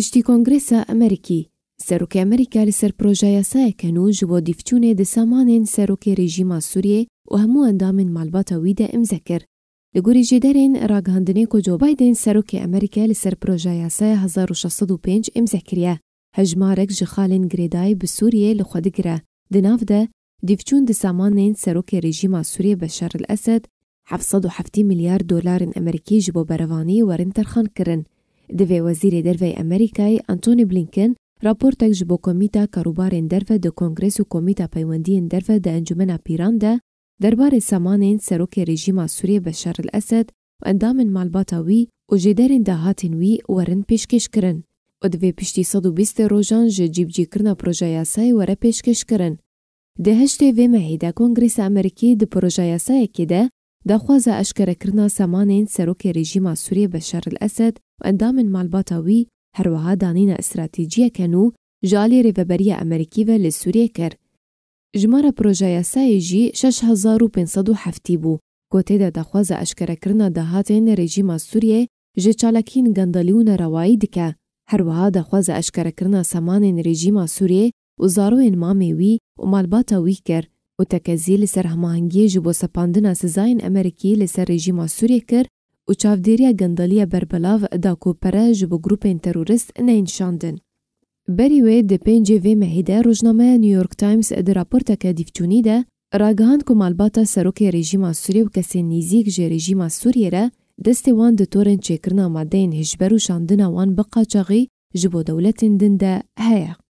پشتی کۆنگرێسا ئەمریکی سەرۆکی ئەمریکا لسر پرۆژایە سایەکەنوش بۆ دیفچونێ دەسامانێن سەرۆکی رێژیما سووریێ و هەموو ئەندامن مالباتە ویدا ئەمزە کرد لە گوری ژێدەرێن ڕاگەاندنێ کۆجۆبایدێن سەرۆکی ئەمریکا لەسەر پرۆژایاسای 1605 ئەمزەکرە هەژمارێک ji خاڵێن گرێدای bi سووریێ li xwedigira di nav de dîvçûn di samanên serokê rejîma Sûriye Beşer بشار الاسد 1970 milyar مليار دولار امريكي bo berevanî werin terxan kirin. Devei wazirii dervei Americai, Antony Blinken, raportek ji bo komîta karobarên derve di Kongres û Komîta în derve di Encumena Pîran de derbarê semanên serokê rejîma Sûriye Beșer el Esed û endamên malbata wî û jêderên dahatên wî werin pêșkêș kirin. Û divê piștî 120 rojan ji cîbcîkirina projeyasayê were pêșkêș kirin. Di heștê vê mehê de Kongresa Amerîkî di projeyasayekê de دخواز أشكر كرنا سمانين سروك رجيم سوريا بشار الأسد وأندام مع الباتاوي هروها دانينا استراتيجية كانو جالي ريفابريا أمريكي لسوريا كر جمارة بروجايا سايجي شش هزار وبنصدو حفتيبو كوتي دا دخواز أشكر كرنا دهاتين رجيم سوريا جي چالاكين غندليون روايدك هروها دخواز أشكر كرنا سمانين رجيم سوريا وزاروين ماميوي ومالباتاوي كر و تکزی لسر هماهنگی جبو سپاندنا سزاین امریکی لسر رژیما سوریه کر و چاودیریا گندالیا بربلاو دا کوپره جبو گروپین تروریست نین شاندن. بری وی د پنجه وی مهیده روزنامه نیویورک تایمز د راپورته کې دیفتونی ده راګهان کوم البته سروکې رژیما سوریه او کسې نزیک جې رژیما سوریه را دسته وان د تورن چکرنا ماده هجبرو شاندنا وان بقاچغي جبو دولتین دنده هيا